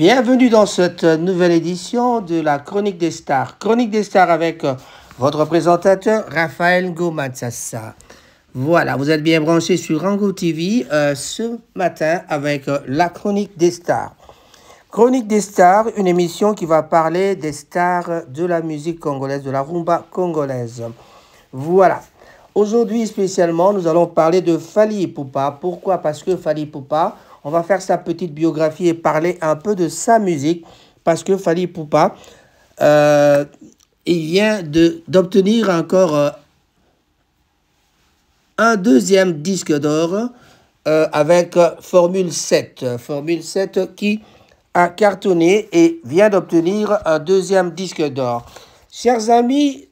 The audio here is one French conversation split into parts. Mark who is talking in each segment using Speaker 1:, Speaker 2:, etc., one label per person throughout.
Speaker 1: Bienvenue dans cette nouvelle édition de la Chronique des Stars. Chronique des Stars avec euh, votre présentateur Raphaël Gomatsassa. Voilà, vous êtes bien branchés sur Rango TV euh, ce matin avec euh, la Chronique des Stars. Chronique des Stars, une émission qui va parler des stars de la musique congolaise, de la rumba congolaise. Voilà. Aujourd'hui spécialement, nous allons parler de Fali Poupa. Pourquoi Parce que Fali Poupa, on va faire sa petite biographie et parler un peu de sa musique parce que Fali Poupa, euh, il vient d'obtenir encore euh, un deuxième disque d'or euh, avec Formule 7. Formule 7 qui a cartonné et vient d'obtenir un deuxième disque d'or. Chers amis,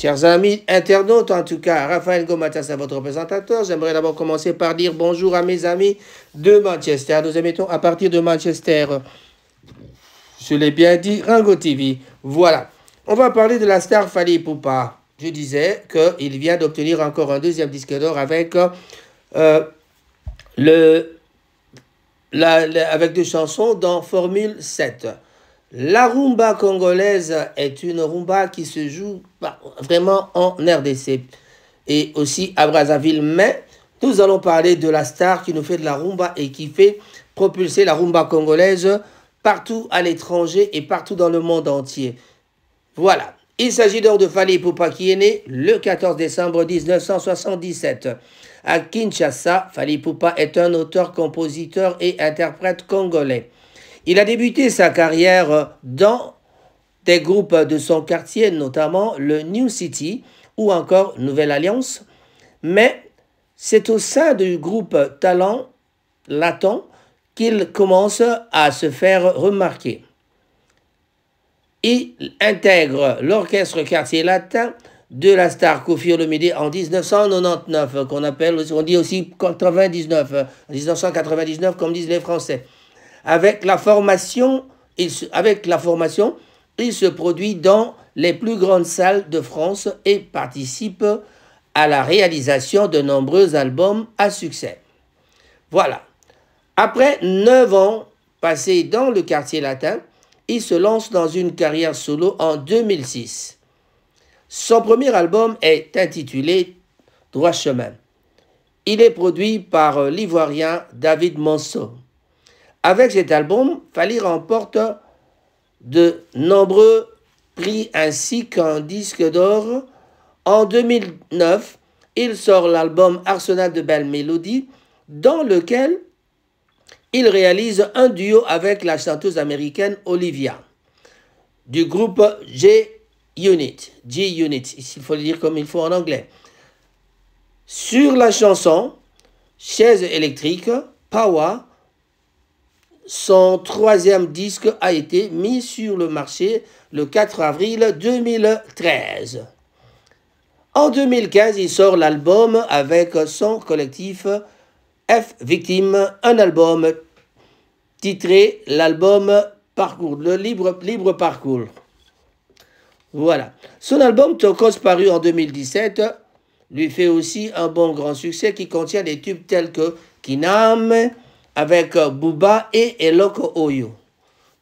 Speaker 1: Chers amis internautes, en tout cas, Raphaël Gomatas à votre représentateur. J'aimerais d'abord commencer par dire bonjour à mes amis de Manchester. Nous émettons à partir de Manchester, je l'ai bien dit, Ringo TV. Voilà. On va parler de la star Fali Poupa. Je disais qu'il vient d'obtenir encore un deuxième disque d'or avec euh, le, avec deux chansons dans Formule 7. La rumba congolaise est une rumba qui se joue bah, vraiment en RDC et aussi à Brazzaville. Mais nous allons parler de la star qui nous fait de la rumba et qui fait propulser la rumba congolaise partout à l'étranger et partout dans le monde entier. Voilà. Il s'agit donc de Fali Poupa qui est né le 14 décembre 1977 à Kinshasa. Fali Poupa est un auteur, compositeur et interprète congolais. Il a débuté sa carrière dans des groupes de son quartier, notamment le New City ou encore Nouvelle Alliance, mais c'est au sein du groupe Talent Latin qu'il commence à se faire remarquer. Il intègre l'orchestre quartier latin de la star Kofi Olomide en 1999, qu'on appelle, on dit aussi 99, 1999 comme disent les Français. Avec la formation, il se, avec la formation, il se produit dans les plus grandes salles de France et participe à la réalisation de nombreux albums à succès. Voilà. Après neuf ans passés dans le quartier latin, il se lance dans une carrière solo en 2006. Son premier album est intitulé Droit chemin. Il est produit par l'ivoirien David Monceau. Avec cet album, Fali remporte de nombreux prix ainsi qu'un disque d'or. En 2009, il sort l'album Arsenal de belles mélodies, dans lequel il réalise un duo avec la chanteuse américaine Olivia du groupe G-Unit. G-Unit, il faut le dire comme il faut en anglais. Sur la chanson Chaise électrique, Power, son troisième disque a été mis sur le marché le 4 avril 2013. En 2015, il sort l'album avec son collectif F Victim, un album titré l'album Parcours, le libre, libre parcours. Voilà. Son album Tokos paru en 2017 lui fait aussi un bon grand succès qui contient des tubes tels que Kiname, avec euh, Bouba et Eloko Oyo.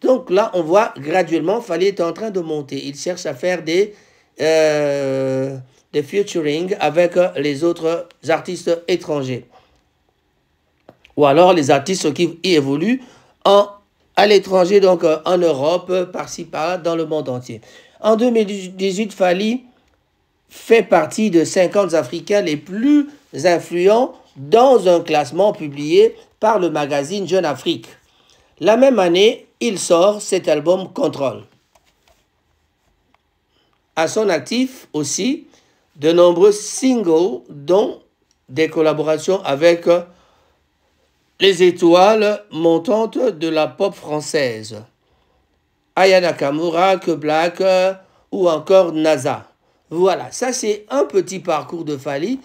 Speaker 1: Donc là, on voit graduellement, Fali est en train de monter. Il cherche à faire des, euh, des featuring avec euh, les autres artistes étrangers. Ou alors les artistes qui évoluent en, à l'étranger, donc en Europe, par-ci, par-là, dans le monde entier. En 2018, Fali fait partie de 50 Africains les plus influents dans un classement publié le magazine Jeune Afrique. La même année, il sort cet album Contrôle. À son actif aussi, de nombreux singles, dont des collaborations avec les étoiles montantes de la pop française. Ayana Kamura, Que Black euh, ou encore NASA. Voilà, ça c'est un petit parcours de Fali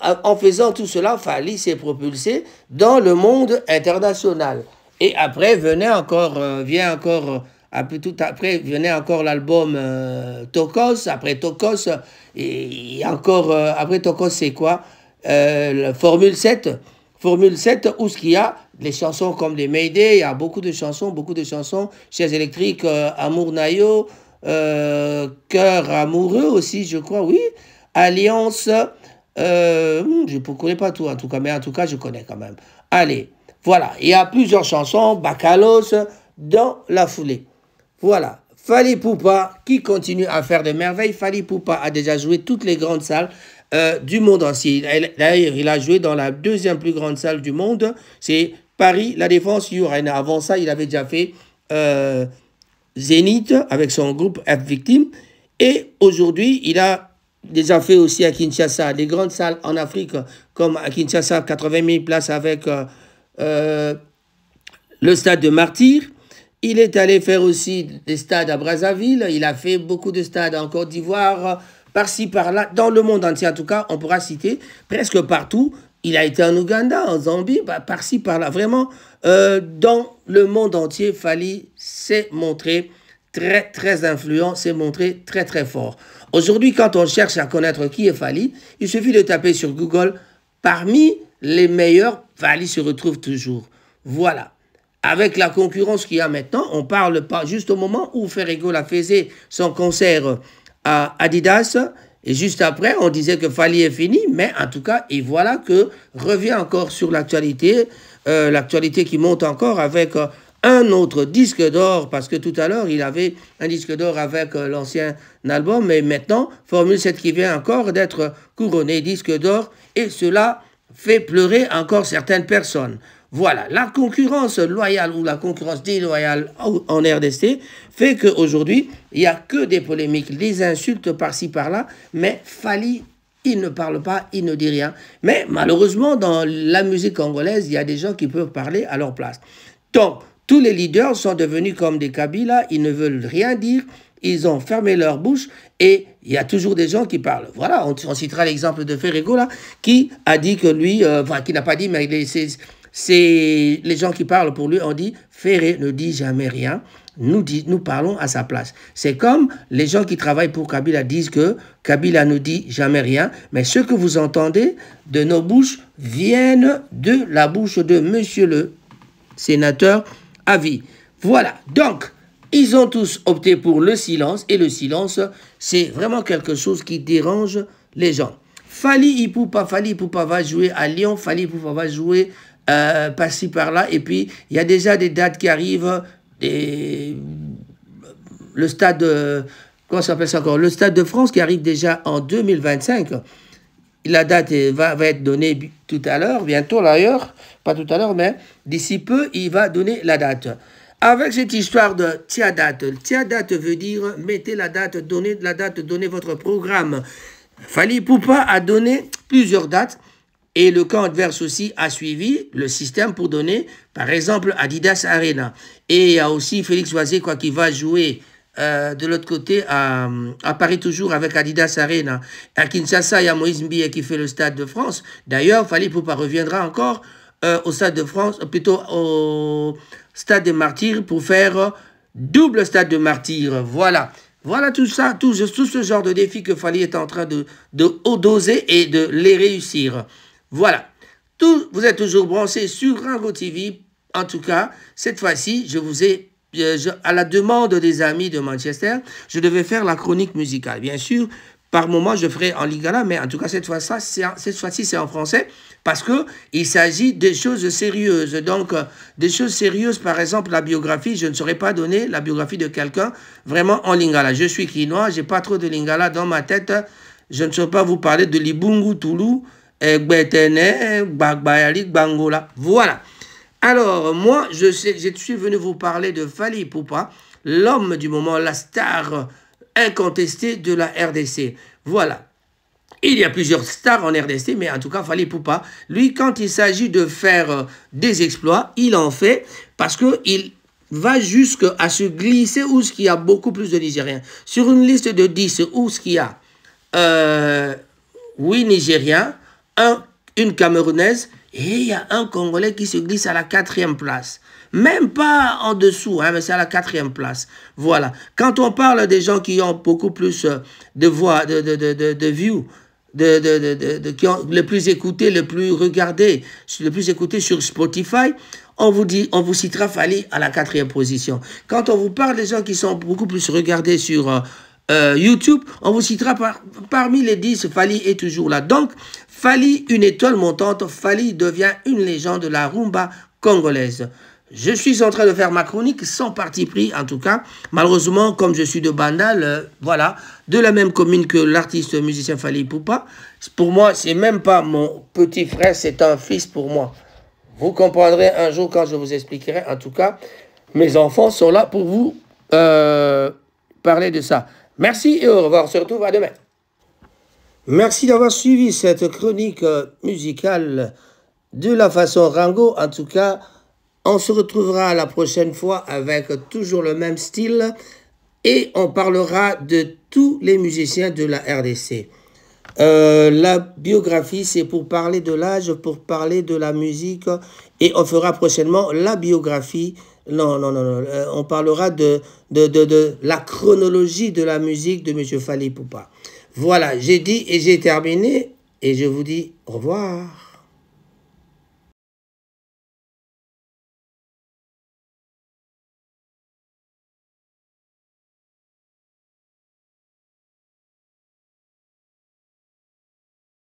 Speaker 1: en faisant tout cela, Fali s'est propulsé dans le monde international. Et après venait encore, euh, vient encore, euh, après, tout après venait encore l'album euh, Tokos. Après Tokos, et, encore, après Tokos, c'est quoi Formule 7. Formule 7, où ce qu'il y a les chansons comme les Mayday, il y a beaucoup de chansons, beaucoup de chansons. Chaises électriques, Amour Nayo, Cœur amoureux aussi, je crois, oui. Alliance, euh, hmm, je ne connais pas tout en tout cas, mais en tout cas, je connais quand même. Allez, voilà. Il y a plusieurs chansons, Bacalos, dans la foulée. Voilà. Fali Poupa, qui continue à faire des merveilles. Fali Poupa a déjà joué toutes les grandes salles euh, du monde entier. D'ailleurs, il a joué dans la deuxième plus grande salle du monde. C'est Paris, la Défense, Urena. Avant ça, il avait déjà fait euh, Zénith avec son groupe F Victime. Et aujourd'hui, il a déjà fait aussi à Kinshasa. Des grandes salles en Afrique, comme à Kinshasa, 80 000 places avec euh, euh, le stade de Martyr. Il est allé faire aussi des stades à Brazzaville. Il a fait beaucoup de stades en Côte d'Ivoire, par-ci, par-là, dans le monde entier. En tout cas, on pourra citer presque partout. Il a été en Ouganda, en Zambie, bah, par-ci, par-là. Vraiment, euh, dans le monde entier, Fali s'est montré très très influent, s'est montré très très fort. Aujourd'hui, quand on cherche à connaître qui est Fali, il suffit de taper sur Google parmi les meilleurs, Fali se retrouve toujours. Voilà. Avec la concurrence qu'il y a maintenant, on parle pas juste au moment où Ferrigo a fait son concert à Adidas. Et juste après, on disait que Fali est fini, mais en tout cas, et voilà que revient encore sur l'actualité, euh, l'actualité qui monte encore avec euh, un autre disque d'or, parce que tout à l'heure, il avait un disque d'or avec euh, l'ancien album, mais maintenant, Formule 7 qui vient encore d'être couronné disque d'or, et cela fait pleurer encore certaines personnes. Voilà, la concurrence loyale ou la concurrence déloyale en RDC fait qu'aujourd'hui, il n'y a que des polémiques, des insultes par-ci par-là, mais Fali, il ne parle pas, il ne dit rien. Mais malheureusement, dans la musique congolaise, il y a des gens qui peuvent parler à leur place. Donc, tous les leaders sont devenus comme des Kabila, ils ne veulent rien dire, ils ont fermé leur bouche et il y a toujours des gens qui parlent. Voilà, on, citera l'exemple de Ferrego là, qui a dit que lui, euh, enfin qui n'a pas dit, mais c'est les gens qui parlent pour lui ont dit Ferré ne dit jamais rien. Nous, dit, nous parlons à sa place. C'est comme les gens qui travaillent pour Kabila disent que Kabila ne dit jamais rien, mais ce que vous entendez de nos bouches viennent de la bouche de monsieur le sénateur à vie. Voilà, donc, ils ont tous opté pour le silence, et le silence, c'est vraiment quelque chose qui dérange les gens. Fali Ipupa, Fali Ipupa va jouer à Lyon, Fali Ipupa va jouer euh, par-ci par-là, et puis il y a déjà des dates qui arrivent, le stade, euh, s'appelle encore, le stade de France qui arrive déjà en 2025 la date va, va être donnée tout à l'heure, bientôt d'ailleurs, pas tout à l'heure, mais d'ici peu, il va donner la date. Avec cette histoire de tia date, tia date veut dire mettez la date, donnez la date, donnez votre programme. Fali Poupa a donné plusieurs dates et le camp adverse aussi a suivi le système pour donner, par exemple, Adidas Arena. Et il y a aussi Félix Oisé, quoi, qui va jouer euh, de l'autre côté, à, Paris toujours avec Adidas Arena. À Kinshasa, il y a Moïse Mbille qui fait le Stade de France. D'ailleurs, Fali Poupa reviendra encore euh, au Stade de France, euh, plutôt au Stade des Martyrs pour faire double Stade de Martyrs. Voilà. Voilà tout ça, tout, ce genre de défis que Fali est en train de, de doser et de les réussir. Voilà. Tout, vous êtes toujours branchés sur Rango TV. En tout cas, cette fois-ci, je vous ai à la demande des amis de Manchester, je devais faire la chronique musicale. Bien sûr, par moment, je ferai en lingala, mais en tout cas, cette fois-ci, c'est en français, parce qu'il s'agit des choses sérieuses. Donc, euh, des choses sérieuses, par exemple, la biographie, je ne saurais pas donner la biographie de quelqu'un vraiment en lingala. Je suis quinois, n'ai pas trop de lingala dans ma tête. Je ne saurais pas vous parler de Libungu Toulou, eh, Gbetene, Bagbayali, Bangola. Voilà. Alors, moi, je, sais, suis venu vous parler de Fali Poupa, l'homme du moment, la star incontestée de la RDC. Voilà. Il y a plusieurs stars en RDC, mais en tout cas, Fali Poupa, lui, quand il s'agit de faire euh, des exploits, il en fait parce qu'il va jusqu'à se glisser où ce y a beaucoup plus de Nigériens. Sur une liste de 10, où ce qu'il y a 8 euh, Nigériens, un, une Camerounaise, et il y a un Congolais qui se glisse à la quatrième place. Même pas en dessous, hein, mais c'est à la quatrième place. Voilà. Quand on parle des gens qui ont beaucoup plus euh, de voix, de, de, de, de, qui ont le plus écouté, le plus regardé, le plus écouté sur Spotify, on vous dit, on vous citera Fali à la quatrième position. Quand on vous parle des gens qui sont beaucoup plus regardés sur euh, euh, YouTube, on vous citera parmi les 10, Fali est toujours là. Donc, Fali, une étoile montante, Fali devient une légende de la rumba congolaise. Je suis en train de faire ma chronique sans parti pris, en tout cas. Malheureusement, comme je suis de Bandal, euh, voilà, de la même commune que l'artiste musicien Fali Poupa, pour moi, c'est même pas mon petit frère, c'est un fils pour moi. Vous comprendrez un jour quand je vous expliquerai. En tout cas, mes enfants sont là pour vous euh, parler de ça. Merci et au revoir. surtout à demain. Merci d'avoir suivi cette chronique euh, musicale de la façon Rango. En tout cas, on se retrouvera la prochaine fois avec toujours le même style et on parlera de tous les musiciens de la RDC. Euh, la biographie, c'est pour parler de l'âge, pour parler de la musique et on fera prochainement la biographie non, non, non, non. Euh, on parlera de, de, de, de, la chronologie de la musique de M. Fali Poupa. Voilà, j'ai dit et j'ai terminé. Et je vous dis au revoir.